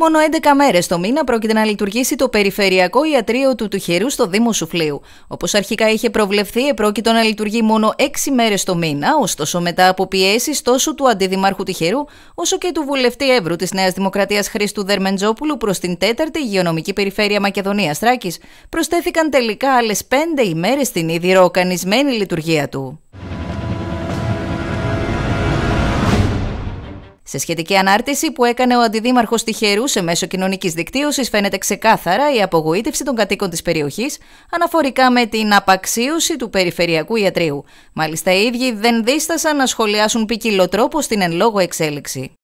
Μόνο 11 μέρες το μήνα πρόκειται να λειτουργήσει το Περιφερειακό Ιατρείο του Τουχερού στο Δήμο Σουφλίου. Όπως αρχικά είχε προβλεφθεί, επρόκειτο να λειτουργεί μόνο 6 μέρες το μήνα, ωστόσο μετά από πιέσεις τόσο του Αντιδημάρχου Τυχερού, όσο και του βουλευτή Εύρου της Νέας Δημοκρατίας Χρήστου Δερμεντζόπουλου προς την 4η Υγειονομική Περιφέρεια Μακεδονίας Τράκης, προσθέθηκαν τελικά άλλες 5 ημέρες στην ήδη ροκανισμένη λειτουργία του. Σε σχετική ανάρτηση που έκανε ο αντιδήμαρχος Τυχερούς σε μέσο κοινωνικής δικτύωσης, φαίνεται ξεκάθαρα η απογοήτευση των κατοίκων της περιοχής αναφορικά με την απαξίωση του περιφερειακού ιατρίου. Μάλιστα, οι ίδιοι δεν δίστασαν να σχολιάσουν ποικιλοτρόπω την εν λόγω εξέλιξη.